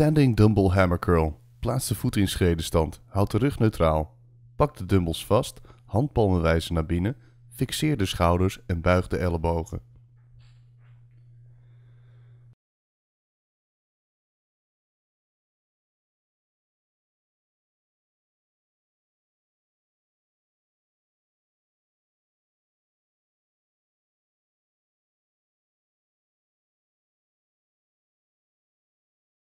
Standing Dumbbell Hammer Curl. Plaats de voet in schredenstand, Houd de rug neutraal. Pak de dumbbells vast, handpalmen wijzen naar binnen. Fixeer de schouders en buig de ellebogen.